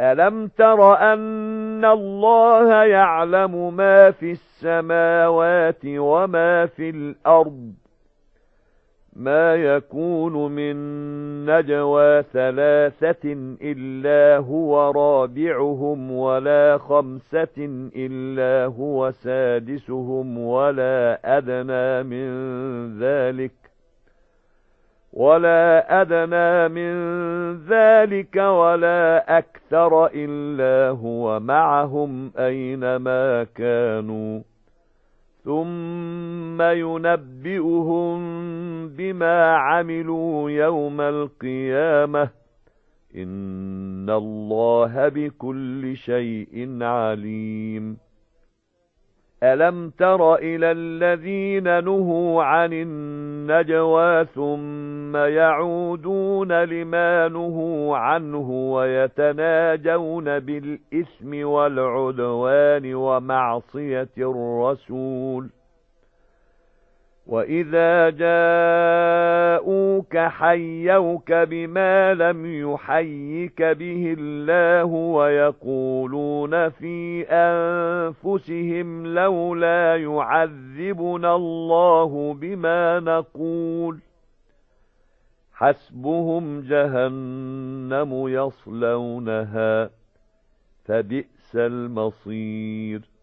أَلَمْ تَرَ أَنَّ اللَّهَ يَعْلَمُ مَا فِي السَّمَاوَاتِ وَمَا فِي الْأَرْضِ مَا يَكُونُ مِن نَّجْوَى ثَلَاثَةٍ إِلَّا هُوَ رَابِعُهُمْ وَلَا خَمْسَةٍ إِلَّا هُوَ سَادِسُهُمْ وَلَا أَدْنَىٰ مِن ذَلِكَ ولا أدنى من ذلك ولا أكثر إلا هو معهم أينما كانوا ثم ينبئهم بما عملوا يوم القيامة إن الله بكل شيء عليم ألم تر إلى الذين نهوا عن النار النَّجْوَى ثُمَّ يَعُودُونَ لِمَا نُهُوا عَنْهُ وَيَتَنَاجَوْنَ بِالْإِثْمِ وَالْعُدْوَانِ وَمَعْصِيَةِ الرَّسُولِ وإذا جاءوك حيوك بما لم يحيك به الله ويقولون في أنفسهم لولا يعذبنا الله بما نقول حسبهم جهنم يصلونها فبئس المصير